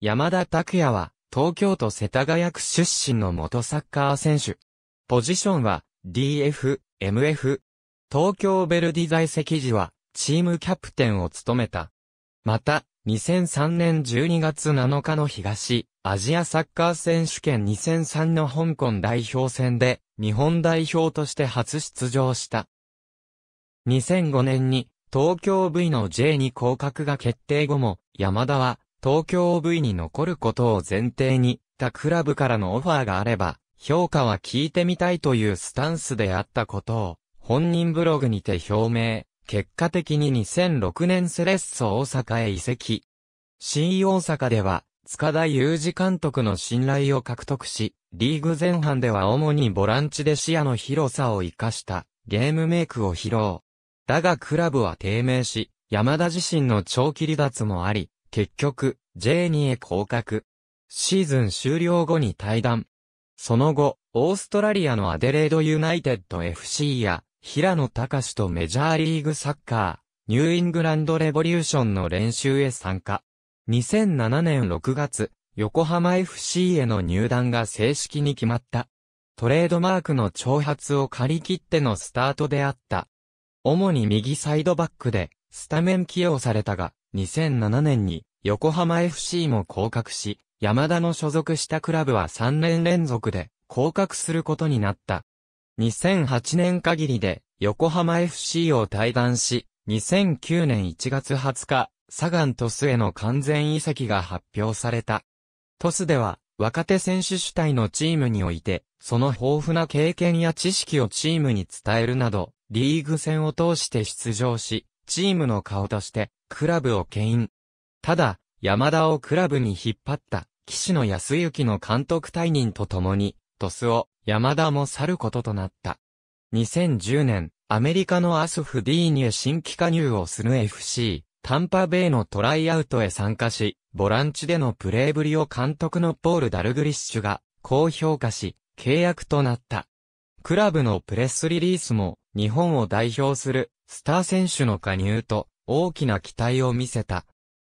山田拓也は、東京都世田谷区出身の元サッカー選手。ポジションは、DF、MF。東京ベルディ在籍時は、チームキャプテンを務めた。また、2003年12月7日の東、アジアサッカー選手権2003の香港代表戦で、日本代表として初出場した。2005年に、東京 V の J に降格が決定後も、山田は東京 V に残ることを前提に、他クラブからのオファーがあれば、評価は聞いてみたいというスタンスであったことを、本人ブログにて表明、結果的に2006年セレッソ大阪へ移籍。新大阪では、塚田雄二監督の信頼を獲得し、リーグ前半では主にボランチで視野の広さを活かしたゲームメイクを披露。だがクラブは低迷し、山田自身の長期離脱もあり、結局、J2 へ降格。シーズン終了後に退団。その後、オーストラリアのアデレードユナイテッド FC や、平野隆とメジャーリーグサッカー、ニューイングランドレボリューションの練習へ参加。2007年6月、横浜 FC への入団が正式に決まった。トレードマークの挑発を借り切ってのスタートであった。主に右サイドバックで、スタメン起用されたが、2007年に横浜 FC も降格し、山田の所属したクラブは3年連続で降格することになった。2008年限りで横浜 FC を退団し、2009年1月20日、サガントスへの完全移籍が発表された。トスでは若手選手主体のチームにおいて、その豊富な経験や知識をチームに伝えるなど、リーグ戦を通して出場し、チームの顔として、クラブを牽引。ただ、山田をクラブに引っ張った、岸野康之の監督退任とともに、トスを、山田も去ることとなった。2010年、アメリカのアスフディーニュ新規加入をする FC、タンパベイのトライアウトへ参加し、ボランチでのプレーぶりを監督のポール・ダルグリッシュが、高評価し、契約となった。クラブのプレスリリースも、日本を代表するスター選手の加入と大きな期待を見せた。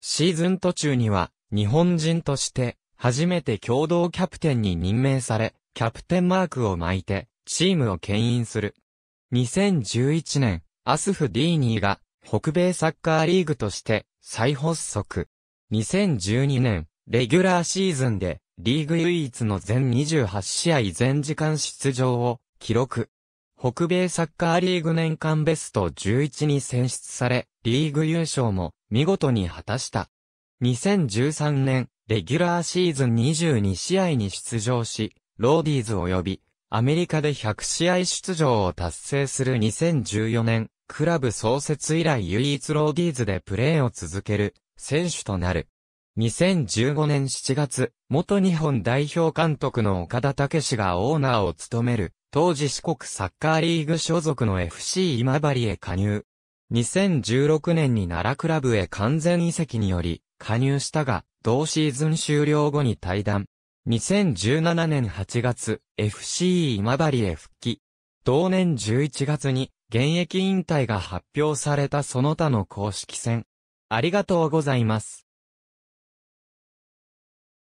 シーズン途中には日本人として初めて共同キャプテンに任命され、キャプテンマークを巻いてチームを牽引する。2011年、アスフ・ディーニーが北米サッカーリーグとして再発足。2012年、レギュラーシーズンでリーグ唯一の全28試合全時間出場を記録。北米サッカーリーグ年間ベスト11に選出され、リーグ優勝も見事に果たした。2013年、レギュラーシーズン22試合に出場し、ローディーズ及びアメリカで100試合出場を達成する2014年、クラブ創設以来唯一ローディーズでプレーを続ける選手となる。2015年7月、元日本代表監督の岡田武史がオーナーを務める当時四国サッカーリーグ所属の FC 今治へ加入。2016年に奈良クラブへ完全移籍により加入したが、同シーズン終了後に退団。2017年8月、FC 今治へ復帰。同年11月に現役引退が発表されたその他の公式戦。ありがとうございます。